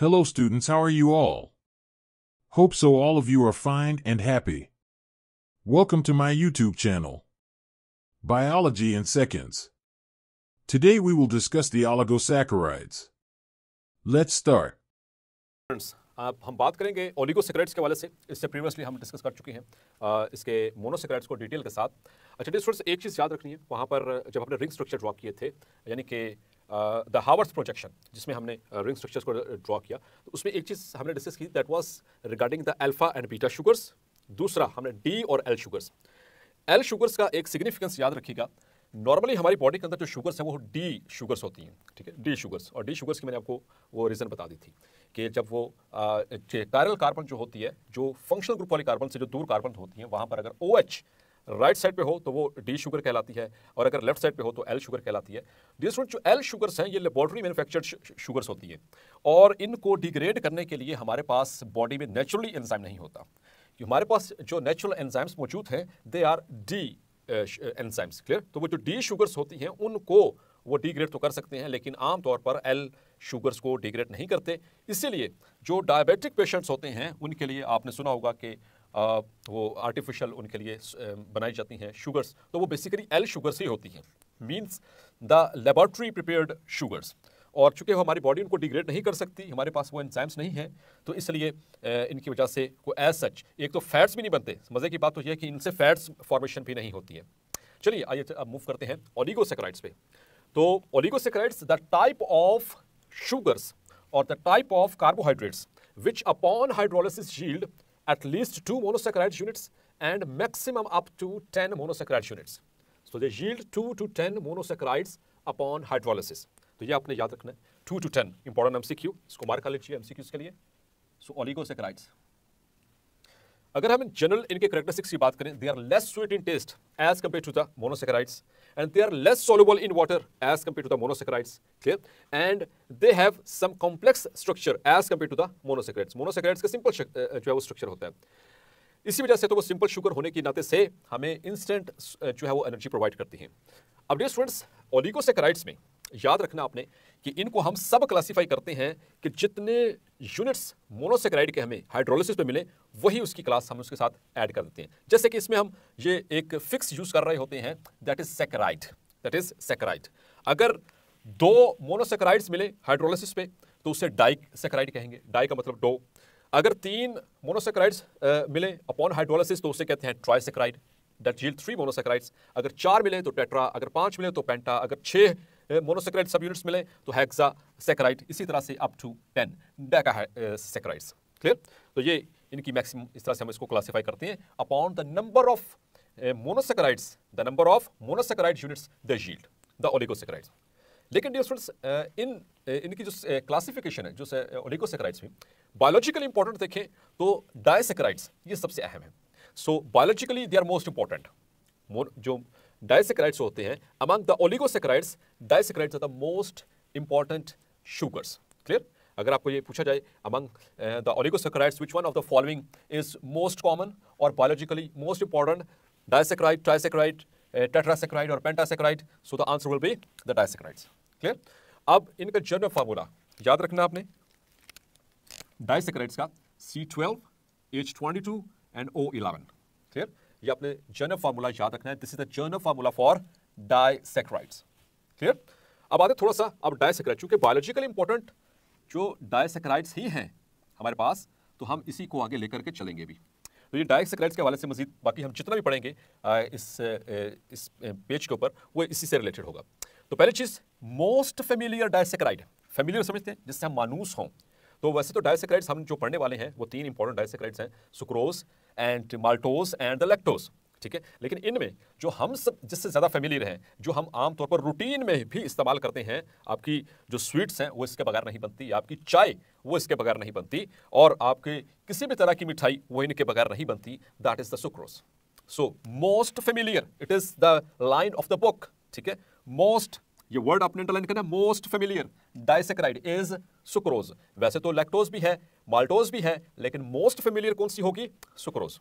Hello students how are you all? Hope so all of you are fine and happy. Welcome to my YouTube channel. Biology in Seconds. Today we will discuss the oligosaccharides. Let's start. आप हम बात करेंगे oligosaccharides के वाले से इससे previously हम discuss कर चुके हैं. आ, इसके मोनोसेक्राइड्स को डिटेल के साथ अच्छा स्टूडेंट्स एक चीज़ याद रखनी है वहाँ पर जब हमने रिंग स्ट्रक्चर ड्रॉ किए थे यानी कि द हावर्स प्रोजेक्शन जिसमें हमने रिंग स्ट्रक्चर्स को ड्रॉ किया तो उसमें एक चीज़ हमने डिस्कस की that was regarding the alpha and beta sugars दूसरा हमने डी और एल शुगर्स एल शुगर्स का एक सिग्निफिकेंस याद रखिएगा नॉर्मली हमारी बॉडी के अंदर जो शुगर्स हैं वो डी शुगर्स होती हैं ठीक है डी शुगर्स और डी शुगर्स की मैंने आपको वो रीज़न बता दी थी कि जब वो कायरल कार्बन जो होती है जो फंक्शनल ग्रुप वाली कार्बन से जो दूर कार्बन होती हैं वहाँ पर अगर ओ OH, राइट साइड पे हो तो वो डी शुगर कहलाती है और अगर लेफ्ट साइड पे हो तो एल शुगर कहलाती है डी स्टूडेंट जो एल शुगर्स हैं ये लेबॉर्ट्री मैनुफैक्चर्ड शुगर्स होती है और इनको डिग्रेड करने के लिए हमारे पास बॉडी में नेचुरली एंजाइम नहीं होता हमारे पास जो नेचुरल एंजाइम्स मौजूद हैं they are D enzymes clear तो वो जो डी शुगर्स होती हैं उनको वो डिग्रेड तो कर सकते हैं लेकिन आमतौर पर एल शुगर्स को डिग्रेड नहीं करते इसीलिए जो डायबिटिक पेशेंट्स होते हैं उनके लिए आपने सुना होगा कि वो आर्टिफिशियल उनके लिए बनाई जाती हैं शुगर्स तो वो बेसिकली एल शुगर्स ही होती हैं means the laboratory prepared sugars और चूंकि हमारी बॉडी उनको डिग्रेड नहीं कर सकती हमारे पास वो एंजाइम्स नहीं हैं तो इसलिए इनकी वजह से वो एज सच एक तो फैट्स भी नहीं बनते मज़े की बात तो यह है कि इनसे फैट्स फॉर्मेशन भी नहीं होती है चलिए आइए अच्छा, अब मूव करते हैं ओलिगोसेक्राइड्स पे तो oligosaccharides the type of sugars और the type of carbohydrates which upon hydrolysis yield at least 2 monosaccharide units and maximum up to 10 monosaccharide units. So they yield 2 to 10 monosaccharides upon hydrolysis. So ये आपने याद 2 to 10 Important MCQ. इसको mark कर लीजिए MCQs अगर हम general इनके characteristics की बात करें they are less sweet in taste as compared to the monosaccharides and they are less soluble in water as compared to the monosaccharides clear and they have some complex structure as compared to the monosaccharides monosaccharides का simple जो है वो structure होता है इसी वजह से तो वो सिंपल शुगर होने के नाते से हमें इंस्टेंट जो है वो एनर्जी प्रोवाइड करती हैं अब डे स्टूडेंट्स ओलिगोसेक्राइड्स में याद रखना आपने कि इनको हम सब क्लासीफाई करते हैं कि जितने यूनिट्स मोनोसेक्राइड के हमें हाइड्रोलिसिस पे मिले वही उसकी क्लास हम उसके साथ ऐड कर देते हैं जैसे कि इसमें हम ये एक फिक्स यूज़ कर रहे होते हैं that is saccharide that is saccharide अगर दो मोनोसेक्राइड्स मिले हाइड्रोलिसिस पे तो उसे डाई सेक्राइड कहेंगे डाई का मतलब डो अगर तीन मोनोसेक्राइड्स मिले अपॉन हाइड्रोलिस तो उसे कहते हैं ट्राइसेक्राइड दैट जील थ्री मोनोसेक्राइड्स अगर चार मिले तो टेट्रा अगर पांच मिले तो पेंटा अगर छह मोनोसेक्राइड सब यूनिट्स मिले तो हैक्सा सेक्राइड इसी तरह से up to ten decasaccharides clear तो ये इनकी मैक्सिमम इस तरह से हम इसको क्लासीफाई करते हैं upon the number of monosaccharides the number of monosaccharide units the yield the oligosaccharides लेकिन डियर स्टूडेंट्स इन इनकी जो क्लासिफिकेशन है जो ओलिगोसेक्राइड्स में बायोलॉजिकल इंपॉर्टेंट देखें तो डायसेक्राइड्स ये सबसे अहम है so biologically they are most important जो डायसेक्राइड्स होते हैं among the oligosaccharides disaccharides are the most important sugars clear अगर आपको ये पूछा जाए among the oligosaccharides which one of the following is most common और biologically most important disaccharide trisaccharide tetrasaccharide और pentasaccharide so the answer will be the disaccharides clear अब इनका general formula याद रखना आपने डाइसेक्राइड्स का C twelve H twenty two and O eleven clear ये आपने जर्नल फार्मूला याद रखना है this is the general formula for disaccharides clear अब आते थोड़ा सा अब डाइसेक्राइड चूंकि बायोलॉजिकल इंपॉर्टेंट जो डायसेक्राइड्स ही हैं हमारे पास तो हम इसी को आगे लेकर के चलेंगे भी तो ये डायसेक्राइड्स के हवाले से मजीद बाकी हम जितना भी पढ़ेंगे इस इस पेज के ऊपर वो इसी से रिलेटेड होगा तो पहली चीज़ मोस्ट फेमिलियर डायसेक्राइड फेमिलियर समझते हैं जिससे हम मानूस हों तो वैसे तो डायसेक्राइड्स हम जो पढ़ने वाले हैं वो तीन इंपॉर्टेंट डायसेक्राइड्स हैं sucrose and maltose and the lactose ठीक है लेकिन इनमें जो हम सब जिससे ज़्यादा फेमिलियर हैं जो हम आमतौर पर रूटीन में भी इस्तेमाल करते हैं आपकी जो स्वीट्स हैं वो इसके बगैर नहीं बनती आपकी चाय वो इसके बगैर नहीं बनती और आपके किसी भी तरह की मिठाई वो इनके बगैर नहीं बनती that is the sucrose so most familiar it is the line of the book ठीक है मोस्ट ये वर्ड आपने अंडरलाइन करना most familiar disaccharide is sucrose वैसे तो लैक्टोज भी है माल्टोज भी है लेकिन मोस्ट फेमिलियर कौन सी होगी सुक्रोज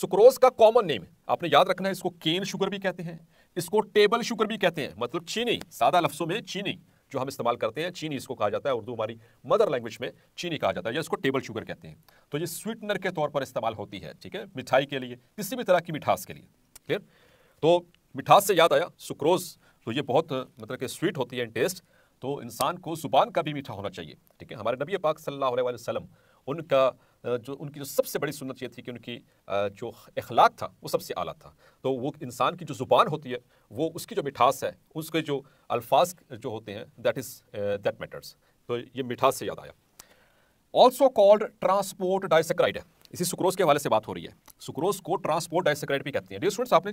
सुक्रोज का कॉमन नेम आपने याद रखना है इसको केन शुगर भी कहते हैं इसको टेबल शुगर भी कहते हैं मतलब चीनी सादा लफ्सों में चीनी जो हम इस्तेमाल करते हैं चीनी इसको कहा जाता है उर्दू हमारी मदर लैंग्वेज में चीनी कहा जाता है या इसको टेबल शुगर कहते हैं तो ये स्वीटनर के तौर पर इस्तेमाल होती है ठीक है मिठाई के लिए किसी भी तरह की मिठास के लिए क्लियर तो मिठास से याद आया सुक्रोज तो ये बहुत मतलब कि स्वीट होती है इन टेस्ट तो इंसान को ज़ुबान का भी मीठा होना चाहिए ठीक है हमारे नबी पाक सल्लल्लाहु अलैहि वसल्लम उनका जो उनकी जो सबसे बड़ी सुनत ये थी कि उनकी जो अखलाक था वो सबसे आला था तो वो इंसान की जो ज़ुबान होती है वो उसकी जो मिठास है उसके जो अल्फाज जो होते हैं दैट इज़ दैट मैटर्स तो ये मिठास से याद आया ऑल्सो कॉल्ड ट्रांसपोर्ट डाइसक्राइड है इसी सुक्रोज के हवाले से बात हो रही है सुक्रोज को ट्रांसपोर्ट डाइसेक्राइड भी कहते हैं डियर स्टूडेंट्स आपने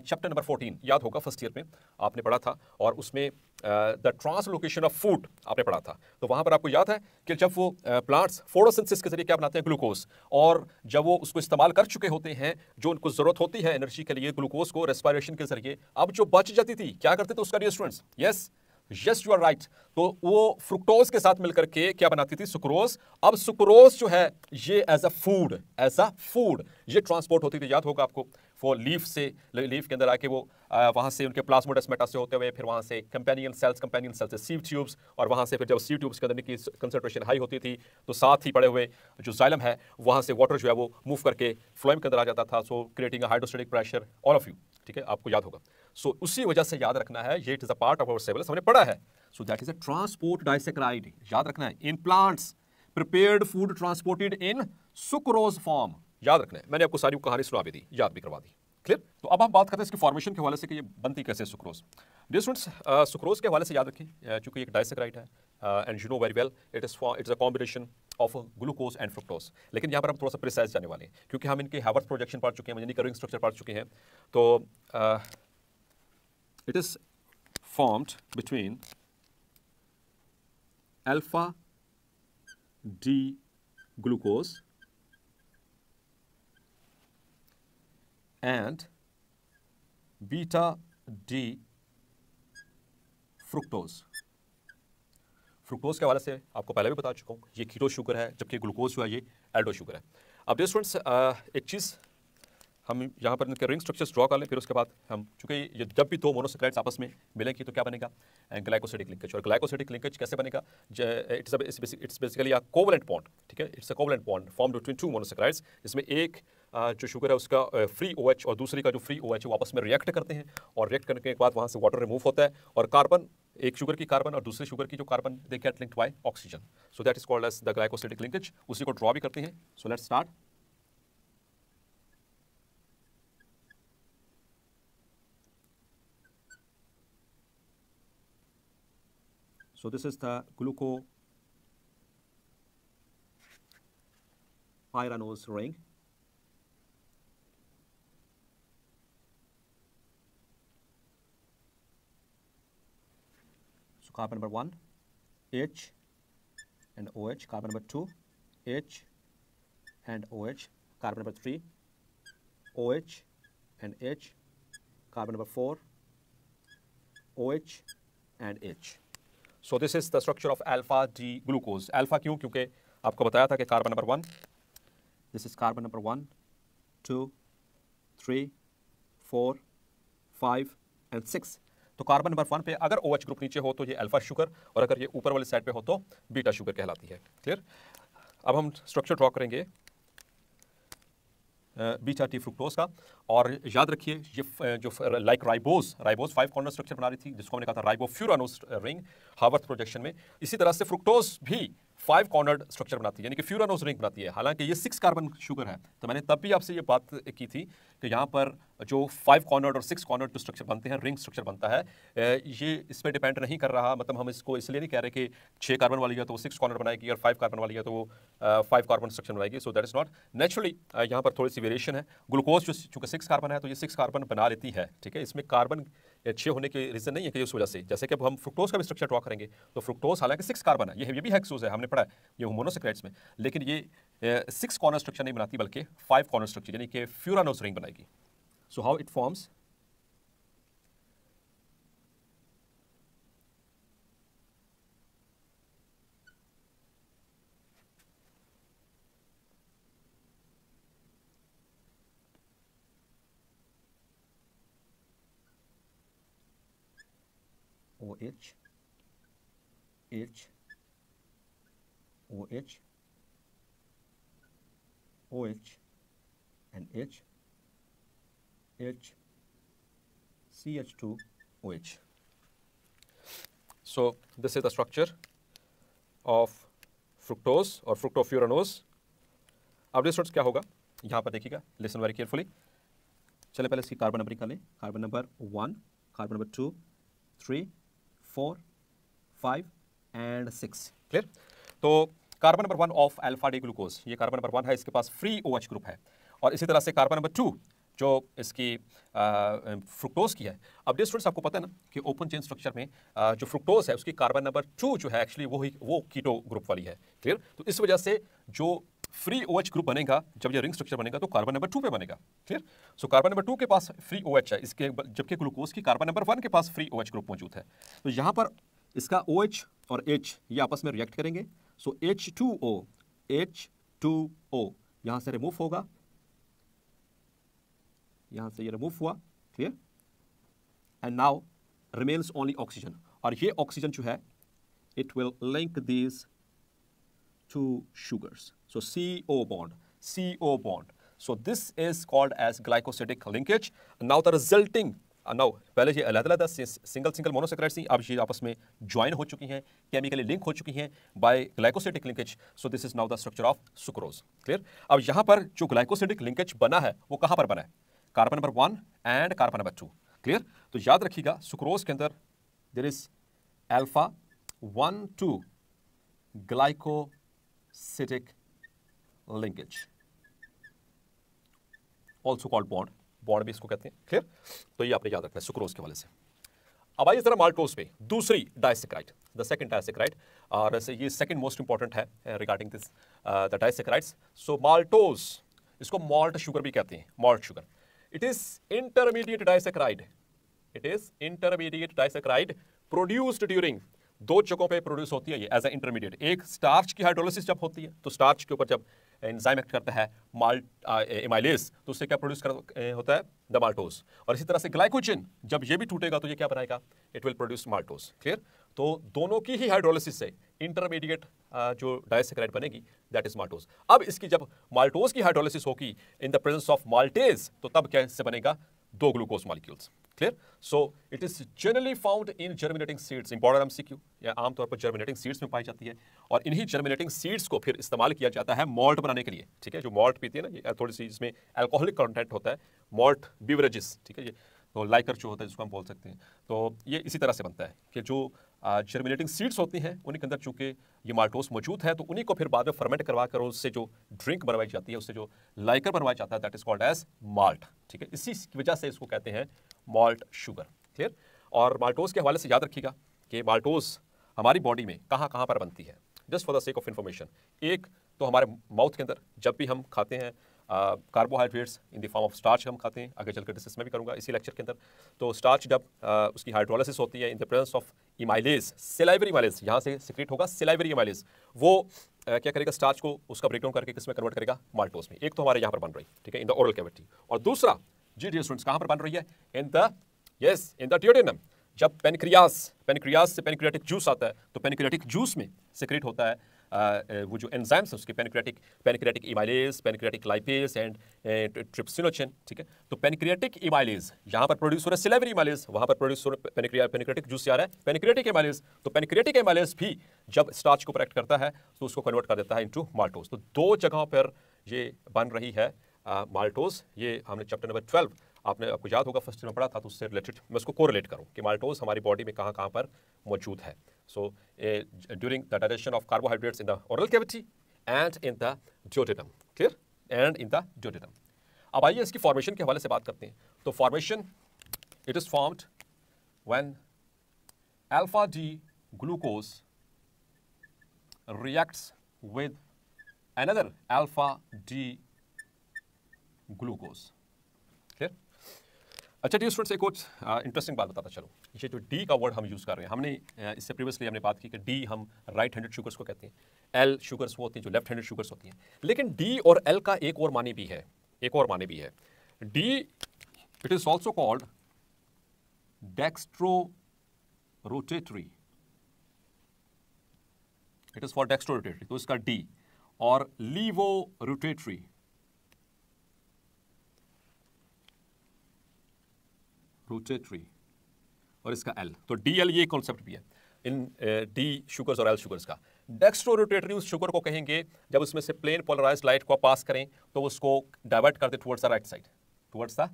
चैप्टर नंबर 14 याद होगा फर्स्ट ईयर में आपने पढ़ा था और उसमें द ट्रांसलोकेशन ऑफ फूड आपने पढ़ा था तो वहाँ पर आपको याद है कि जब वो प्लांट्स फोडोसेंसिस के जरिए क्या बनाते हैं ग्लूकोज और जब वो उसको इस्तेमाल कर चुके होते हैं जो उनको ज़रूरत होती है एनर्जी के लिए ग्लूकोज को रेस्पायरेशन के जरिए अब जो बच जाती थी क्या करते थे उसका dear students yes yes, yes you are right तो वो फ्रुक्टोज के साथ मिलकर के क्या बनाती थी सुक्रोज अब सुक्रोज जो है ये as a food as a food ये ट्रांसपोर्ट होती थी याद होगा आपको वो लीफ से लीफ के अंदर आके वो आ, वहाँ से उनके प्लाज्मोडेस्मेटा से होते हुए फिर वहाँ से कंपेनियन सेल्स कंपेनियन सेल्स से सीव ट्यूब्स और वहाँ से फिर जब सीव ट्यूब्स के अंदर की कंसनट्रेशन हाई होती थी तो साथ ही पड़े हुए जो जाइलम है वहाँ से वाटर जो है वो मूव करके फ्लोइम के अंदर आ जाता था so creating hydrostatic pressure all of you ठीक है आपको याद होगा सो so, उसी वजह से याद रखना है ये it is a part of our cells हमने पढ़ा है so that is a transport disaccharide याद रखना है in plants prepared food transported in sucrose form याद रखना है मैंने आपको सारी कहानी सुना भी दी याद भी करवा दी क्लियर तो अब हम बात करते हैं इसकी फॉर्मेशन के हवाले से कि ये बनती कैसे सुक्रोज डियर स्टूडेंट्स सुक्रोज के हवाले से याद रखें uh, चूंकि एक डाइसेक्राइड है and you know very well it is for it's a combination of glucose and fructose लेकिन यहाँ पर हम थोड़ा सा प्रिसाइज जाने वाले हैं क्योंकि हम इनके हावर्थ प्रोजेक्शन पढ़ चुके हैं यानी करिंग स्ट्रक्चर पढ़ चुके हैं तो uh, It is formed between alpha D glucose and beta D fructose fructose के हवाले से आपको पहले भी बता चुका हूँ ये कीटो शुगर है जबकि ग्लूकोज जो है ये एल्डो शुगर है अब डियर स्टूडेंट्स uh, एक चीज़ हम यहाँ पर इनके रिंग स्ट्रक्चर्स ड्रॉ कर लें फिर उसके बाद हम चूंकि ये जब भी दो मोनोसेक्राइड्स आपस में मिलेंगे तो क्या बनेगा ग्लाइकोसिटिक लिंकेज और ग्लाइकोसिटिक लिंकेज कैसे बनेगा it's it's basically a covalent bond ठीक है it's a covalent bond form between two monosaccharides इसमें एक जो शुगर है उसका फ्री ओ OH और दूसरी का जो फ्री ओ OH है आपस में रिएक्ट करते हैं और रिएक्ट करने के बाद वहाँ से वाटर रिमूव होता है और कार्बन एक शुगर की कार्बन और दूसरे शुगर की जो carbon they get linked by oxygen so that is called as the glycosidic linkage उसी को ड्रॉ भी करते हैं so let start So this is the glucopyranose ring. So carbon number 1, H and OH. Carbon number 2, H and OH. Carbon number three, OH and H. Carbon number four, OH and H. So this is the structure of alpha D glucose alpha क्यों क्योंकि आपको बताया था कि carbon number one this is carbon number one two three four five and six तो carbon number one पे अगर O OH group नीचे हो तो ये अल्फा शुगर और अगर ये ऊपर वाले साइड पे हो तो बीटा शुगर कहलाती है क्लियर अब हम स्ट्रक्चर ड्रॉ करेंगे बीटा टी फ्रुक्टोज का और याद रखिए ये जो like ribose ribose five corner structure बना रही थी जिसको हमने कहा था राइबोफ्यूरानोस रिंग हावर्थ प्रोजेक्शन में इसी तरह से फ्रुक्टोज भी फाइव कॉर्नर्ड स्ट्रक्चर बनाती है यानी कि फ्यूरानोज रिंग बनाती है हालांकि ये सिक्स कार्बन शुगर है तो मैंने तब भी आपसे ये बात की थी कि यहाँ पर जो फाइव कॉर्नर्ड और सिक्स कॉर्नर्ड जो स्ट्रक्चर बनते हैं रिंग स्ट्रक्चर बनता है ये इस पर डिपेंड नहीं कर रहा मतलब हम इसको इसलिए नहीं कह रहे कि छः कार्बन वाली है तो वो सिक्स कॉर्नर बनाएगी और फाइव कार्बन वाली है तो वो फाइव कार्बन स्ट्रक्चर बनाएगी so that is not naturally यहाँ पर थोड़ी सी वेरिएशन है ग्लूकोज जो चूँकि सिक्स कार्बन है तो ये सिक्स कार्बन बना लेती है ठीक है इसमें कार्बन छः होने के रीज़न नहीं है कि उस वजह से जैसे कि अब हम फ्रुक्टोज का भी स्ट्रक्चर ड्रॉ करेंगे तो फ्रुक्टोज हालांकि सिक्स कार्बन है ये ये भी हैक्सूज है हमने पढ़ा है ये होमोनोसिक्रेट्स में लेकिन ये सिक्स कॉर्नर स्ट्रक्चर नहीं बनाती बल्कि फाइव कॉर्नर स्ट्रक्चर यानी कि फ्यूरानोस रिंग बनाएगी so how it forms OH, H, OH, OH, and H, H, CH2OH. So, this is the structure of fructose और fructofuranose. अब रिसोर्स क्या होगा यहाँ पर देखिएगा लिसन वेरी केयरफुली चले पहले इसकी कार्बन नंबर निकालें carbon number one carbon number two three four five and six clear तो carbon number one of alpha D glucose ये कार्बन नंबर वन है इसके पास फ्री ओ एच ग्रुप है और इसी तरह से कार्बन नंबर टू जो इसकी फ्रुक्टोज की है अब डे स्टूडेंट्स आपको पता है ना कि ओपन चेन स्ट्रक्चर में आ, जो फ्रुक्टोज है उसकी कार्बन नंबर टू जो है एक्चुअली वो ही वो कीटो ग्रुप वाली है क्लियर तो इस वजह से जो फ्री ओ ग्रुप बनेगा जब ये रिंग स्ट्रक्चर बनेगा तो कार्बन नंबर टू पे बनेगा clear so so, carbon number two के पास फ्री ओ है इसके जबकि ग्लूकोज की कार्बन नंबर वन के पास फ्री ओ ग्रुप मौजूद है तो यहाँ पर इसका ओ OH और एच ये आपस में रिएक्ट करेंगे so H two O H two O यहाँ से रिमूव होगा यहाँ से ये रिमूव हुआ clear and now remains only oxygen और ये ऑक्सीजन जो है it will link these two sugars So CO bond, CO bond. So this is called as glycosidic linkage. Now the resulting now uh, पहले ये अलग अलग single single monosaccharide थी अब ये आपस में ज्वाइन हो चुकी हैं केमिकली लिंक हो चुकी हैं by glycosidic linkage so this is now the structure of sucrose clear अब यहाँ पर जो ग्लाइकोसिटिक लिंकेज बना है वो कहाँ पर बना है carbon number one and carbon number two clear तो याद रखिएगा सुक्रोज के अंदर there is alpha one two glycosidic linkage also call bond bond भी इसको कहते हैं क्लियर तो ये आपने याद रखना है सुक्रोज के वाले से अब आइए जरा माल्टोज पे दूसरी डायसेक्राइट द सेकंड डायसेक्राइट और ये सेकंड मोस्ट इंपॉर्टेंट है regarding this the disaccharides so maltose इसको मॉल्ट शुगर भी कहते हैं malt sugar it is intermediate disaccharide it is intermediate disaccharide produced during दो चकों पे प्रोड्यूस होती है ये एज ए इंटरमीडिएट एक स्टार्च की हाइड्रोलिसिस जब होती है तो स्टार्च के ऊपर जब एंजाइम एक्ट करता है माल्ट एमाइलेस तो उससे क्या प्रोड्यूस कर होता है द माल्टोज और इसी तरह से ग्लाइकोजिन जब ये भी टूटेगा तो ये क्या बनाएगा it will produce maltose clear तो दोनों की ही हाइड्रोलिसिस से इंटरमीडिएट जो डायसेक्राइड बनेगी दैट इज माल्टोस अब इसकी जब माल्टोज की हाइड्रोलिसिस होगी in the presence of maltase तो तब क्या इससे बनेगा दो glucose molecules clear so it is generally found in germinating seeds important Q या आमतौर पर जर्मिनेटिंग सीड्स में पाई जाती है और इन्हीं जर्मिनेटिंग सीड्स को फिर इस्तेमाल किया जाता है मॉल्ट बनाने के लिए ठीक है जो मॉल्ट पीती है ना थोड़ी सी इसमें एल्कोहलिक कॉन्टेंट होता है मॉल्ट बीवरेजिस ठीक है ये तो लाइकर जो होता है जिसको हम बोल सकते हैं तो ये इसी तरह से बनता है कि जो जर्मिनेटिंग सीड्स होती हैं उनके अंदर चूँकि ये माल्टोस मौजूद है तो उन्हीं को फिर बाद में फर्मेंट करवा कर उससे जो ड्रिंक बनवाई जाती है उससे जो लाइकर बनवाया जाता है that is called as malt ठीक है इसी की वजह से इसको कहते हैं माल्ट शुगर क्लियर और माल्टोस के हवाले से याद रखिएगा कि माल्टोस हमारी बॉडी में कहाँ कहाँ पर बनती है just for the sake of information एक तो हमारे माउथ के अंदर जब भी हम खाते हैं carbohydrates in the form of starch हम खाते हैं आगे चलकर डिस्कस मैं भी करूँगा इसी लेक्चर के अंदर तो स्टार्च जब uh, उसकी हाइड्रोलिसिस होती है in the presence of amylase salivary amylase यहाँ से सिक्रेट होगा सिलाइवरी इमाइलेज वो uh, क्या करेगा स्टार्च को उसका ब्रेकडाउन करके किस में कन्वर्ट करेगा माल्टोस में एक तो हमारे यहाँ पर बन रही ठीक है इन द ओरल कैविटी और दूसरा जी डी स्टूडेंट्स कहाँ पर बन रही है in the yes in the duodenum जब पेनक्रियास पेनक्रियास से पेनक्रियाटिक जूस आता है तो पेनक्रियाटिक जूस में सिक्रेट होता है वो जो एंजाइम्स हैं उसके पेनिक्रेटिक पेनिक्रेटिक इमाइलेज पेनिक्रेटिक लाइपेज एंड ट्रिप्सिनोचिन ठीक है तो पेनिक्रेटिक इमाइलेज यहाँ पर प्रोड्यूस हो रहा है सिलेवरी इमाइलेज वहाँ पर प्रोड्यूस हो रहा है पेनिक्रेटिक जूस आ रहा है पेनिक्रेटिक इमाइलेज तो पेनिक्रेटिक इमाइलेज भी जब स्टार्च को प्रोडक्ट करता है तो उसको कन्वर्ट कर देता है इंटू माल्टोज तो दो जगहों पर ये बन रही है माल्टोज ये हमने चैप्टर नंबर ट्वेल्व आपने आपको याद होगा फर्स्ट में पढ़ा था तो उससे रिलेटेड मैं उसको कोरिलेट करूँ कि माल्टोज हमारी बॉडी में कहाँ कहाँ पर मौजूद है so during the direction of carbohydrates in the oral cavity and in the duodenum clear and in the duodenum अब आइए इसकी फॉर्मेशन के हवाले से बात करते हैं तो formation it is formed when alpha D glucose reacts with another alpha D glucose अच्छा डी स्टूडेंट्स एक और इंटरेस्टिंग बात बताता चलो ये जो डी का वर्ड हम यूज़ कर रहे हैं हमने इससे प्रीवियसली हमने बात की कि डी हम राइट हैंडेड शुगर्स को कहते हैं एल शुगर्स वो होती हैं जो लेफ्ट हैंडेड शुगर्स होती हैं लेकिन डी और एल का एक और माने भी है एक और माने भी है D it is also called dextrorotatory it is for dextrorotatory तो इसका डी और लीवो रोटेटरी प्रोचेट्री और इसका एल तो डी एल ये कॉन्सेप्ट भी है इन डी शुगर्स और एल शुगर्स का डेक्स्ट्रो रोटेटरी उस शुगर को कहेंगे जब उसमें से प्लेन पोलराइज लाइट को पास करें तो उसको डाइवर्ट करते towards the right side towards the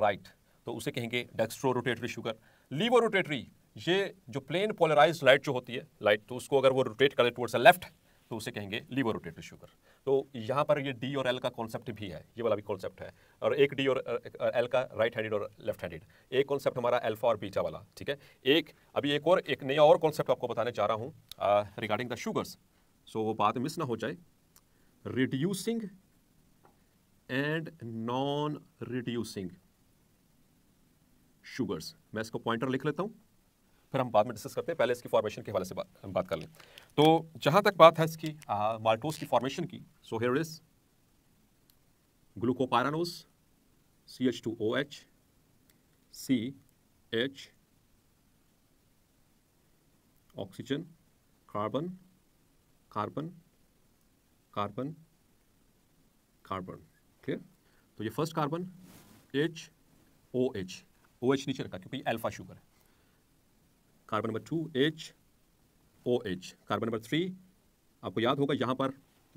right तो उसे कहेंगे dextrorotatory sugar levorotatory ये जो प्लेन पोलराइज लाइट जो होती है लाइट तो उसको अगर वो रोटेट कर टुवर्ड्स द लेफ्ट तो उसे कहेंगे लीवर रोटेटेड शुगर तो यहाँ पर ये डी और एल का कॉन्सेप्ट भी है ये वाला भी कॉन्सेप्ट है और एक डी और एल का राइट हैंडेड और लेफ्ट हैंडेड एक कॉन्सेप्ट हमारा एल्फा और बीटा वाला ठीक है एक अभी एक और एक नया और कॉन्सेप्ट आपको बताने जा रहा हूँ रिगार्डिंग द शुगर्स सो वो बात मिस ना हो जाए reducing and non reducing sugars मैं इसको पॉइंटर लिख लेता हूँ फिर हम बाद में डिस्कस करते हैं पहले इसकी फॉर्मेशन के हवाले से बात हम बात कर लें तो जहां तक बात है इसकी माल्टोस की फॉर्मेशन की so here is glucopyranose C H two O H C H oxygen carbon carbon carbon carbon clear तो ये first carbon H O H O H नीचे रखा क्योंकि अल्फा शुगर है carbon number two H O H carbon number three आपको याद होगा यहाँ पर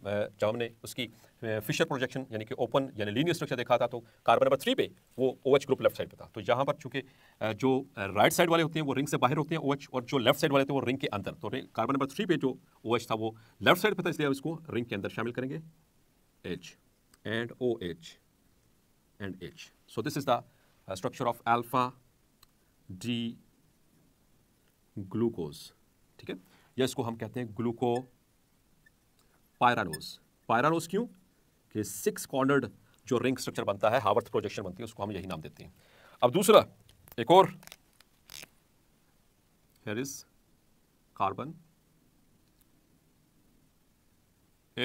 जब हमने उसकी फिशर प्रोजेक्शन यानी कि ओपन यानी लीनियर स्ट्रक्चर देखा था तो कार्बन नंबर थ्री पे वो O OH group left side पे था तो यहाँ पर चूंकि जो राइट साइड वाले होते हैं वो रिंग से बाहर होते हैं ओ OH, और जो लेफ्ट साइड वाले थे वो रिंग के अंदर तो कार्बन नंबर थ्री पे जो ओ OH था वो लेफ्ट साइड पर था इसलिए इसको रिंग के अंदर शामिल करेंगे H and O H and H so this is the structure of alpha D glucose ठीक है या इसको हम कहते हैं ग्लूको पायरानोज पायरानोज क्यों कि सिक्स कॉर्नर्ड जो रिंग स्ट्रक्चर बनता है हावर्थ प्रोजेक्शन बनती है उसको हम यही नाम देते हैं अब दूसरा एक और here is carbon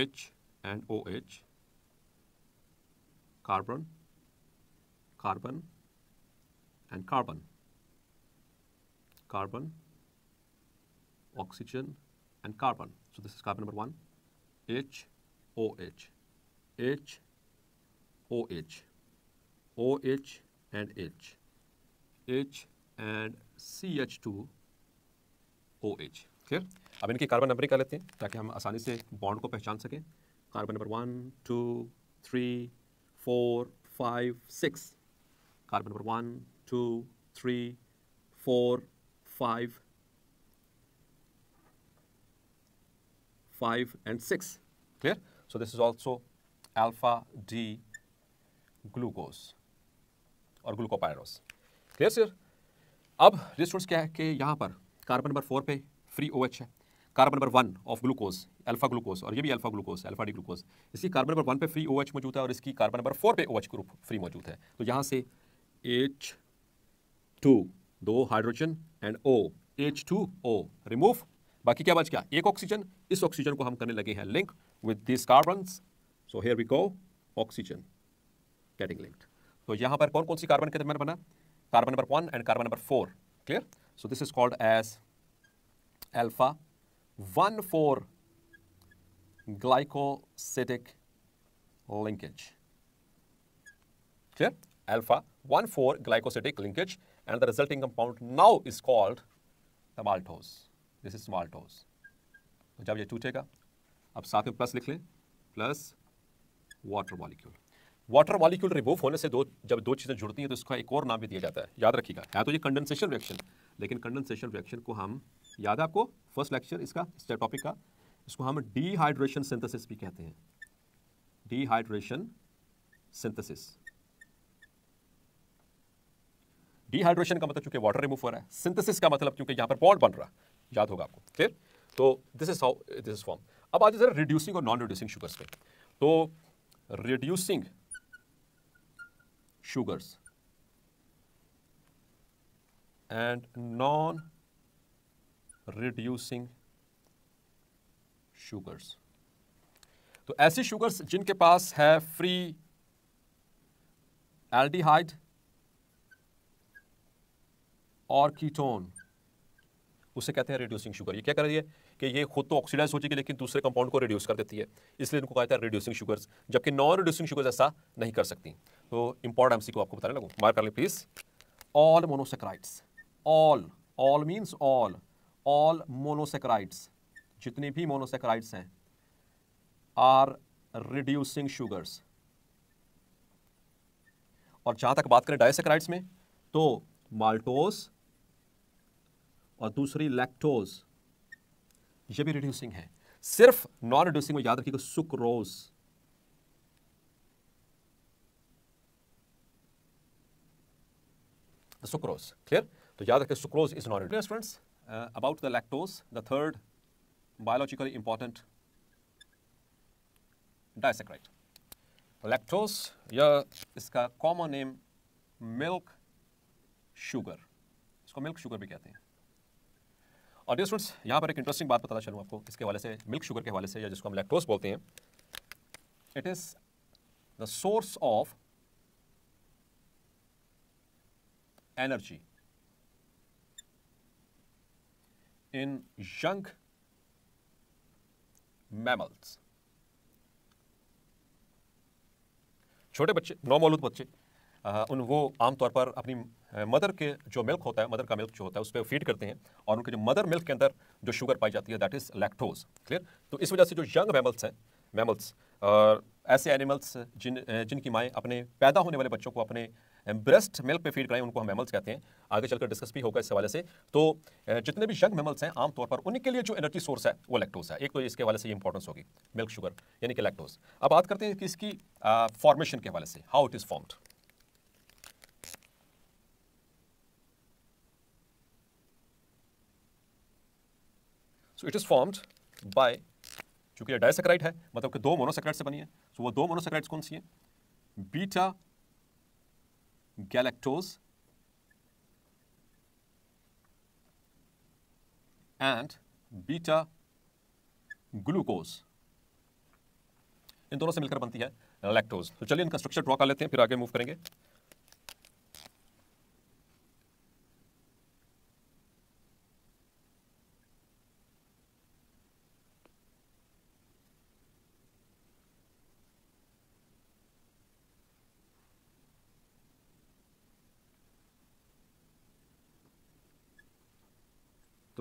H and O H carbon carbon and carbon carbon oxygen, and carbon. So this is carbon number one, H, OH, H, OH, OH and H, H and CH2, OH. Clear अब इनकी carbon numbering कर लेते हैं ताकि हम आसानी से bond को पहचान सकें carbon number one two three four five six carbon number one two three four five 5, and 6. Clear? So this is also alpha D glucose और ग्लूकोपायरोस क्लियर सर अब स्टूडेंट्स क्या है कि यहाँ पर कार्बन नंबर फोर पे free O OH है carbon number one of glucose alpha glucose और ये भी alpha glucose alpha D glucose इसकी कार्बन नंबर वन पे फ्री ओ OH मौजूद है और इसकी कार्बन नंबर फोर पे ओ OH ग्रुप फ्री मौजूद है तो यहाँ से एच टू दो hydrogen and O H two O remove बाकी क्या बच गया एक ऑक्सीजन इस ऑक्सीजन को हम करने लगे हैं link with this carbon so here we go oxygen getting linked तो यहां पर कौन कौन सी कार्बन के दरमियान बना carbon number one and carbon number four clear so this is called as alpha one four glycosidic linkage clear alpha one four glycosidic linkage and the resulting compound now is called the this is maltose तो जब ये टूटेगा अब साथ में plus लिख लें plus water molecule water molecule remove होने से दो जब दो चीज़ें जुड़ती हैं तो इसका एक और नाम भी दिया जाता है याद रखिएगा या तो ये कंडेंसेशन रिएक्शन लेकिन कंडेंसेशन रिएक्शन को हम याद आपको फर्स्ट लेक्चर इसका टॉपिक का इसको हम डीहाइड्रेशन सिंथेसिस भी कहते हैं डीहाइड्रेशन सिंथेसिस डिहाइड्रेशन का मतलब चूंकि वाटर रिमूव हो रहा है सिंथेसिस का मतलब चूंकि यहाँ पर बॉन्ड बन रहा है याद होगा आपको क्लियर तो this is how this is form अब आज जरा रिड्यूसिंग और नॉन रिड्यूसिंग शुगर्स पे तो reducing sugars and non reducing sugars तो ऐसी शुगर्स जिनके पास है फ्री एल्डिहाइड और कीटोन उसे कहते हैं रिड्यूसिंग शुगर ये क्या कर रही है कि ये खुद तो ऑक्सीडाइज हो है लेकिन दूसरे कंपाउंड को रिड्यूस कर देती है इसलिए इनको कहता है रिड्यूसिंग शुगर्स जबकि नॉन रिड्यूसिंग शुगर्स ऐसा नहीं कर सकती तो इंपॉर्ट एमसी को आपको बताने लगूँ मार कर लें please all monosaccharides all all means all all monosaccharides जितने भी मोनोसेक्राइड्स हैं आर रिड्यूसिंग शुगर्स और जहां तक बात करें डायसेक्राइड्स में तो माल्टोस और दूसरी लैक्टोज ये भी रिड्यूसिंग है सिर्फ नॉन रिड्यूसिंग में याद रखिएगा सुक्रोज सुक्रोज क्लियर तो याद रखें sucrose is non reduce friends about the lactose the third biologically important disaccharide lactose यह इसका कॉमन नेम मिल्क शुगर इसको मिल्क शुगर भी कहते हैं और डियर स्टूडेंट्स यहाँ पर एक इंटरेस्टिंग बात बताना चलूँ आपको इसके वाले से मिल्क शुगर के हवाले से या जिसको हम लैक्टोज बोलते हैं it is the source of energy in young mammals छोटे बच्चे नौ मौलूद बच्चे आ, उन वो आमतौर पर अपनी मदर के जो मिल्क होता है मदर का मिल्क जो होता है उस पर फीड करते हैं और उनके जो मदर मिल्क के अंदर जो शुगर पाई जाती है दैट इज़ लैक्टोज क्लियर तो इस वजह से जो यंग मैमल्स हैं मैमल्स और ऐसे एनिमल्स जिन जिनकी माएँ अपने पैदा होने वाले बच्चों को अपने ब्रेस्ट मिल्क पे फीड कराएं उनको हम मैमल्स कहते हैं आगे चलकर डिस्कस भी होगा इस हवाले से तो जितने भी यंग मैमल्स हैं आमतौर पर उनके लिए जो एनर्जी सोर्स है वो लैक्टोज है एक तो इसके हवाले से इंपॉर्टेंस होगी मिल्क शुगर यानी कि लैक्टोज अब बात करते हैं कि इसकी फॉर्मेशन के हवाले से how it is formed so it is formed by चूंकि डायसेक्राइट है मतलब कि दो मोनोसेक्राइट से बनी है सो so, वो दो मोनोसेक्राइट कौन सी है beta galactose and beta glucose इन दोनों से मिलकर बनती है लैक्टोज तो चलिए इनका स्ट्रक्चर ड्रॉ कर लेते हैं फिर आगे मूव करेंगे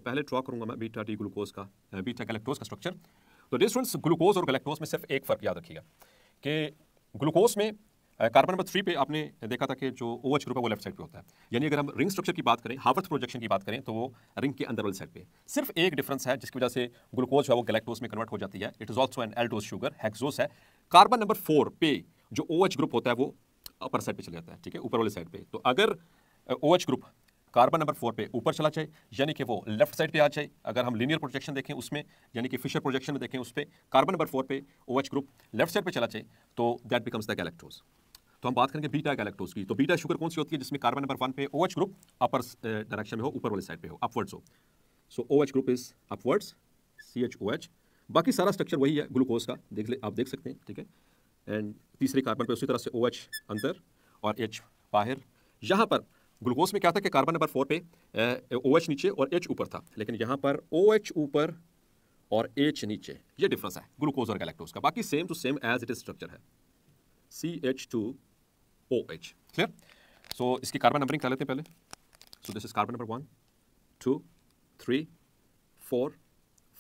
तो पहले ड्रॉ करूंगा मैं बीटा डी ग्लूकोज का बीटा गलेक्टोज का स्ट्रक्चर तो डिफरेंस ग्लूकोज और गलेक्टोज में सिर्फ एक फ़र्क याद रखिएगा कि ग्लूकोज में कार्बन नंबर थ्री पे आपने देखा था कि जो ओ एच ग्रुप है वो लेफ्ट साइड पे होता है यानी अगर हम रिंग स्ट्रक्चर की बात करें हावर्थ प्रोजेक्शन की बात करें तो वो रिंग के अंदर वाली साइड पे सिर्फ एक डिफरेंस है जिसकी वजह से ग्लूकोज है वो गलेक्टोज में कन्वर्ट हो जाती है it is also an aldose sugar hexose है कार्बन नंबर फोर पे जो ओ OH ग्रुप होता है वो अपर साइड पर चले जाता है ठीक है ऊपर वाली साइड पर तो अगर O OH group carbon number four पे ऊपर चला जाए यानी कि वो लेफ्ट साइड पे आ जाए अगर हम लीनियर प्रोजेक्शन देखें उसमें यानी कि फिशर प्रोजेक्शन में देखें उस पर कार्बन नंबर फोर पे O H group left side पे चला जाए तो दैट बिकम्स द गैलेक्ट्रोज तो हम बात करेंगे बीटा गैलेक्ट्रोज की तो बीटा शुगर कौन सी होती है जिसमें कार्बन नंबर वन पे O H group upper direction में हो ऊपर वाली साइड पर हो अपवर्ड्स हो so O H group is upwards C H O H बाकी सारा स्ट्रक्चर वही है ग्लूकोज का देख ले आप देख सकते हैं ठीक है एंड तीसरे कार्बन पर उसी तरह से ओ एच अंदर और एच बाहर यहाँ पर ग्लूकोज में क्या था कि कार्बन नंबर फोर पे ओ एच नीचे और एच ऊपर था लेकिन यहाँ पर ओ एच ऊपर और एच नीचे ये डिफरेंस है ग्लूकोज और गैलेक्टोज का बाकी same to same as it is structure है C H two O H clear so इसकी कार्बन नंबरिंग कर लेते हैं पहले so this is carbon number one two three four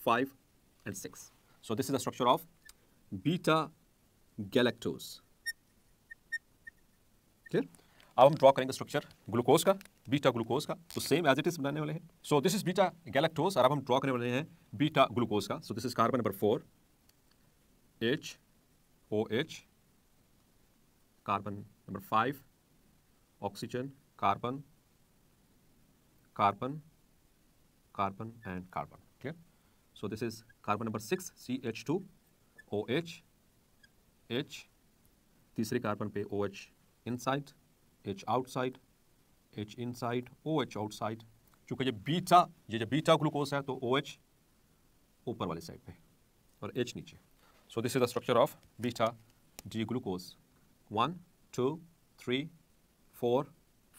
five and six so this is the structure of beta galactose clear अब हम draw करेंगे structure glucose का beta glucose का तो सेम एज इट इज बनाने वाले हैं so this is beta galactose और अब हम ड्रॉ करने वाले हैं बीटा ग्लूकोज का so this is carbon number four H O H carbon number five oxygen carbon carbon carbon and carbon ठीक so this is carbon number six C H two O H H तीसरे carbon पे O H inside H outside, H H OH side चूँकि ये beta ये जो beta glucose है तो O H ऊपर वाली साइड पे और एच नीचे so this is the structure of beta D glucose one two three four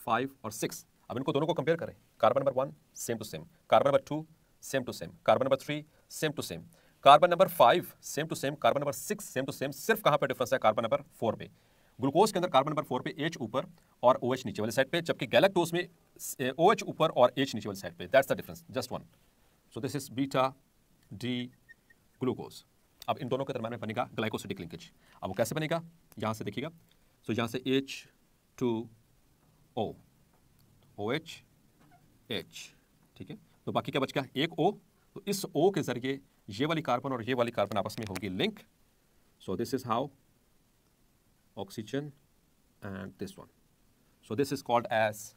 five और सिक्स अब इनको दोनों को कंपेयर करें carbon number one same to same carbon number two same to same carbon number three same to same carbon number five same to same carbon number six same to same सिर्फ कहाँ पर difference है carbon number four पे glucose के अंदर carbon number four पे H ऊपर और ओ एच नीचे वाले साइड पे जबकि गैलेक्टोज में ओ एच ऊपर और एच नीचे वाले साइड पे that's the difference just one so this is beta D glucose अब इन दोनों के दरम्यान में बनेगा ग्लाइकोसिटिक लिंकेज अब वो कैसे बनेगा यहाँ से देखिएगा सो so, यहाँ से H two O O H H ठीक है तो बाकी क्या बच गया एक ओ तो इस ओ के जरिए ये वाली कार्बन और ये वाली कार्बन आपस में होगी link so this is how oxygen and this one. So this is called as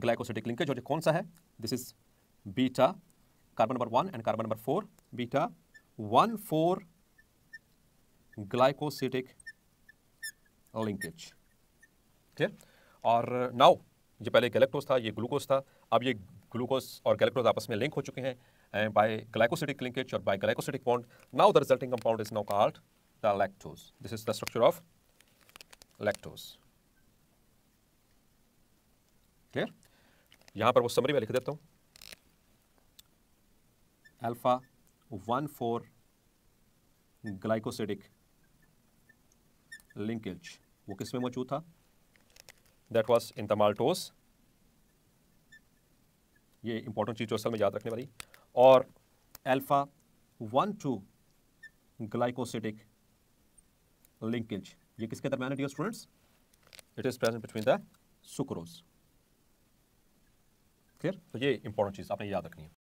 glycosidic linkage और ये कौन सा है this is beta carbon number one and carbon number four beta one four glycosidic linkage clear और now uh, ये पहले galactose था ये ग्लूकोज था अब ये ग्लूकोज और गैलेक्टोज आपस में लिंक हो चुके हैं and by glycosidic linkage or by glycosidic bond. Now the resulting compound is now called the lactose. This is the structure of lactose. Clear? यहाँ पर वो समरी में लिख देता हूँ alpha one four glycosidic linkage वो किस में मौजूद था that was in the maltose ये इंपॉर्टेंट चीज़ जो असल में याद रखने वाली और alpha one two glycosidic linkage ये किसके दरमियान है students it is present between the sucrose clear तो ये इंपॉर्टेंट चीज़ आपने याद रखनी है